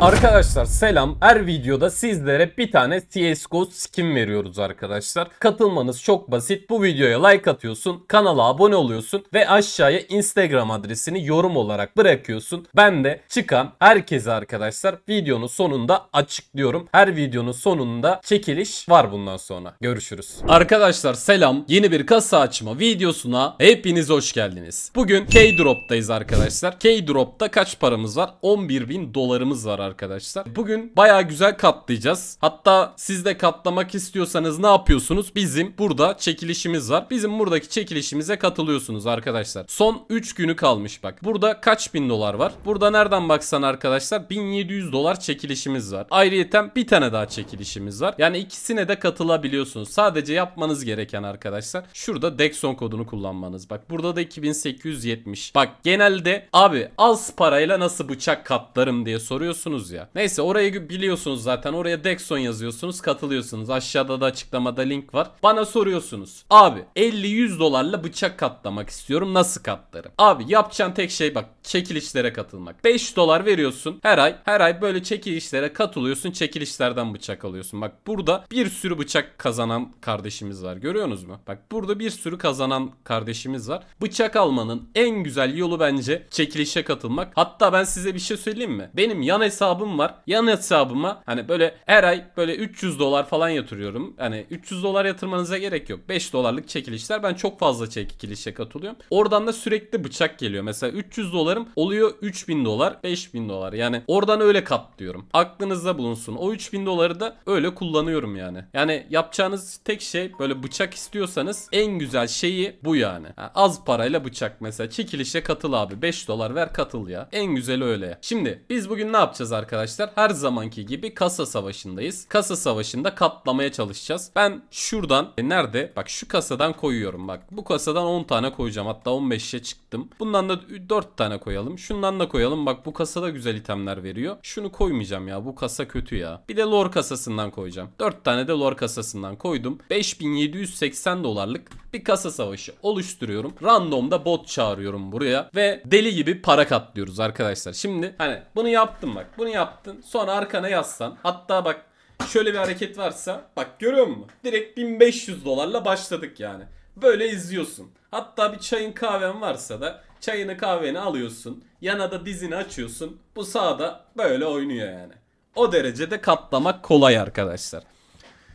Arkadaşlar selam. Her videoda sizlere bir tane CSGO skin veriyoruz arkadaşlar. Katılmanız çok basit. Bu videoya like atıyorsun, kanala abone oluyorsun ve aşağıya Instagram adresini yorum olarak bırakıyorsun. Ben de çıkan herkese arkadaşlar videonun sonunda açıklıyorum. Her videonun sonunda çekiliş var bundan sonra. Görüşürüz. Arkadaşlar selam. Yeni bir kasa açma videosuna hepiniz hoş geldiniz. Bugün K-Drop'tayız arkadaşlar. K-Drop'ta kaç paramız var? 11.000 dolarımız var arkadaşlar. Bugün baya güzel katlayacağız. Hatta siz de katlamak istiyorsanız ne yapıyorsunuz? Bizim burada çekilişimiz var. Bizim buradaki çekilişimize katılıyorsunuz arkadaşlar. Son 3 günü kalmış bak. Burada kaç bin dolar var? Burada nereden baksan arkadaşlar 1700 dolar çekilişimiz var. Ayrıyeten bir tane daha çekilişimiz var. Yani ikisine de katılabiliyorsunuz. Sadece yapmanız gereken arkadaşlar şurada Dexon kodunu kullanmanız. Bak burada da 2870. Bak genelde abi az parayla nasıl bıçak katlarım diye soruyorsunuz gidiyorsunuz ya. Neyse orayı biliyorsunuz zaten. Oraya Dexon yazıyorsunuz katılıyorsunuz. Aşağıda da açıklamada link var. Bana soruyorsunuz. Abi 50-100 dolarla bıçak katlamak istiyorum. Nasıl katlarım? Abi yapacağın tek şey bak çekilişlere katılmak. 5 dolar veriyorsun her ay. Her ay böyle çekilişlere katılıyorsun. Çekilişlerden bıçak alıyorsun. Bak burada bir sürü bıçak kazanan kardeşimiz var. Görüyorsunuz mu? Bak burada bir sürü kazanan kardeşimiz var. Bıçak almanın en güzel yolu bence çekilişe katılmak. Hatta ben size bir şey söyleyeyim mi? Benim yan hesabım hesabım var. Yan hesabıma hani böyle her ay böyle 300 dolar falan yatırıyorum. Hani 300 dolar yatırmanıza gerek yok. 5 dolarlık çekilişler. Ben çok fazla çekilişe katılıyorum. Oradan da sürekli bıçak geliyor. Mesela 300 dolarım oluyor 3000 dolar, 5000 dolar. Yani oradan öyle katlıyorum. Aklınızda bulunsun. O 3000 doları da öyle kullanıyorum yani. Yani yapacağınız tek şey böyle bıçak istiyorsanız en güzel şeyi bu yani. yani az parayla bıçak mesela. Çekilişe katıl abi. 5 dolar ver katıl ya. En güzeli öyle. Şimdi biz bugün ne yapacağız arkadaşlar. Her zamanki gibi kasa savaşındayız. Kasa savaşında katlamaya çalışacağız. Ben şuradan e, nerede? Bak şu kasadan koyuyorum bak. Bu kasadan 10 tane koyacağım. Hatta 15'e çıktım. Bundan da 4 tane koyalım. Şundan da koyalım. Bak bu kasada güzel itemler veriyor. Şunu koymayacağım ya. Bu kasa kötü ya. Bir de lor kasasından koyacağım. 4 tane de lor kasasından koydum. 5780 dolarlık bir kasa savaşı oluşturuyorum. Randomda bot çağırıyorum buraya ve deli gibi para katlıyoruz arkadaşlar. Şimdi hani bunu yaptım bak bunu yaptın sonra arkana yazsan hatta bak şöyle bir hareket varsa bak görüyor musun? Direkt 1500 dolarla başladık yani. Böyle izliyorsun. Hatta bir çayın kahven varsa da çayını kahveni alıyorsun. Yana da dizini açıyorsun. Bu sağda böyle oynuyor yani. O derecede katlamak kolay arkadaşlar.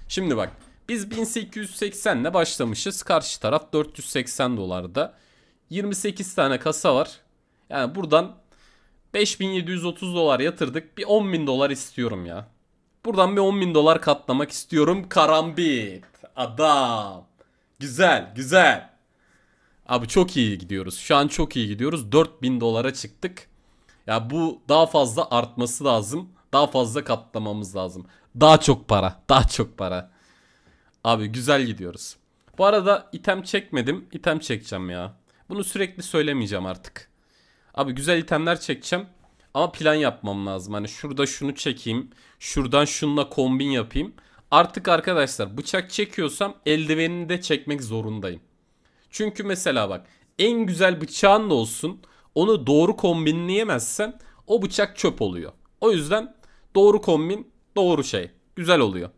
Şimdi bak biz 1880 ile başlamışız. Karşı taraf 480 dolarda. 28 tane kasa var. Yani buradan 5730 dolar yatırdık. Bir 10.000 dolar istiyorum ya. Buradan bir 10.000 dolar katlamak istiyorum. Karambit. Adam. Güzel, güzel. Abi çok iyi gidiyoruz. Şu an çok iyi gidiyoruz. 4000 dolara çıktık. Ya bu daha fazla artması lazım. Daha fazla katlamamız lazım. Daha çok para. Daha çok para. Abi güzel gidiyoruz. Bu arada item çekmedim. item çekeceğim ya. Bunu sürekli söylemeyeceğim artık. Abi güzel itemler çekeceğim. Ama plan yapmam lazım. Hani şurada şunu çekeyim. Şuradan şununla kombin yapayım. Artık arkadaşlar bıçak çekiyorsam eldivenini de çekmek zorundayım. Çünkü mesela bak en güzel bıçağın da olsun. Onu doğru kombinleyemezsen o bıçak çöp oluyor. O yüzden doğru kombin doğru şey. Güzel oluyor.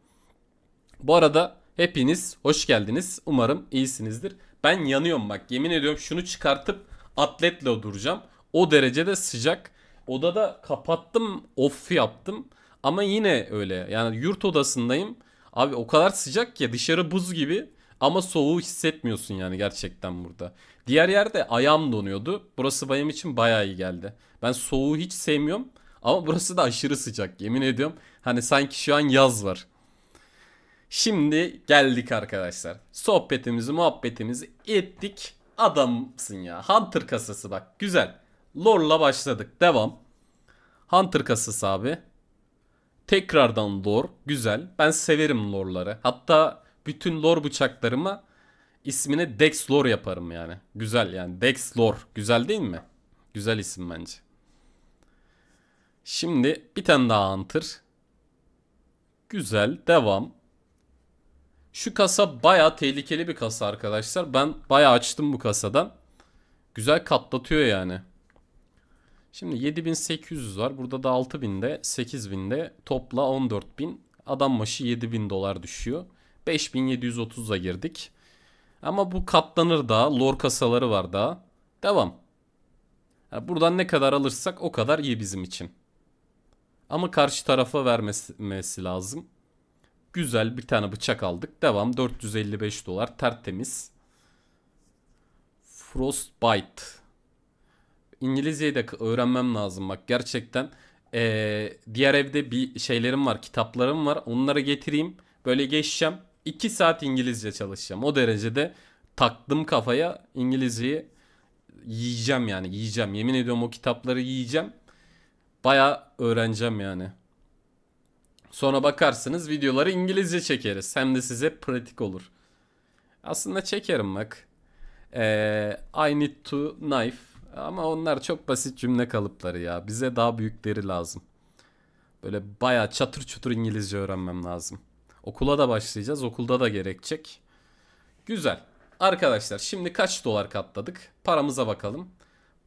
Bu arada Hepiniz hoş geldiniz. Umarım iyisinizdir. Ben yanıyorum bak yemin ediyorum şunu çıkartıp atletle duracağım. O derecede sıcak. Odada kapattım off yaptım. Ama yine öyle yani yurt odasındayım. Abi o kadar sıcak ki dışarı buz gibi ama soğuğu hissetmiyorsun yani gerçekten burada. Diğer yerde ayağım donuyordu. Burası benim için bayağı iyi geldi. Ben soğuğu hiç sevmiyorum ama burası da aşırı sıcak yemin ediyorum. Hani sanki şu an yaz var. Şimdi geldik arkadaşlar. Sohbetimizi muhabbetimizi ettik. Adamsın ya. Hunter kasası bak güzel. Lore'la başladık. Devam. Hunter kasası abi. Tekrardan lore. Güzel. Ben severim lore'ları. Hatta bütün lore bıçaklarımı ismine Dex Lore yaparım yani. Güzel yani. Dex Lore. Güzel değil mi? Güzel isim bence. Şimdi bir tane daha Hunter. Güzel. Devam. Şu kasa baya tehlikeli bir kasa arkadaşlar. Ben baya açtım bu kasadan. Güzel katlatıyor yani. Şimdi 7800 var. Burada da 6000'de 8000'de topla 14000. Adam başı 7000 dolar düşüyor. 5730'a girdik. Ama bu katlanır daha. Lor kasaları var daha. Devam. Yani buradan ne kadar alırsak o kadar iyi bizim için. Ama karşı tarafa vermesi lazım. Güzel bir tane bıçak aldık. Devam 455 dolar tertemiz. Frostbite. İngilizceyi de öğrenmem lazım bak gerçekten. Ee, diğer evde bir şeylerim var kitaplarım var onları getireyim. Böyle geçeceğim. 2 saat İngilizce çalışacağım. O derecede taktım kafaya İngilizceyi yiyeceğim yani yiyeceğim. Yemin ediyorum o kitapları yiyeceğim. Baya öğreneceğim yani. Sonra bakarsınız videoları İngilizce çekeriz. Hem de size pratik olur. Aslında çekerim bak. Ee, I need to knife. Ama onlar çok basit cümle kalıpları ya. Bize daha büyükleri lazım. Böyle baya çatır çutur İngilizce öğrenmem lazım. Okula da başlayacağız. Okulda da gerekecek. Güzel. Arkadaşlar şimdi kaç dolar katladık? Paramıza bakalım.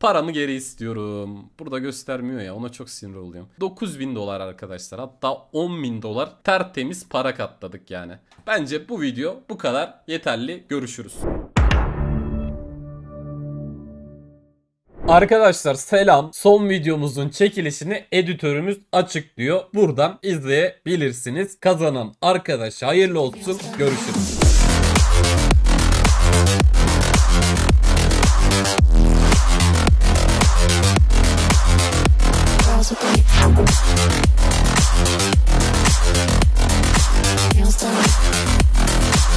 Paramı geri istiyorum. Burada göstermiyor ya ona çok sinir oluyorum. 9 bin dolar arkadaşlar hatta 10 bin dolar tertemiz para katladık yani. Bence bu video bu kadar yeterli. Görüşürüz. Arkadaşlar selam. Son videomuzun çekilişini editörümüz açıklıyor. Buradan izleyebilirsiniz. Kazanan arkadaşa hayırlı olsun. Görüşürüz.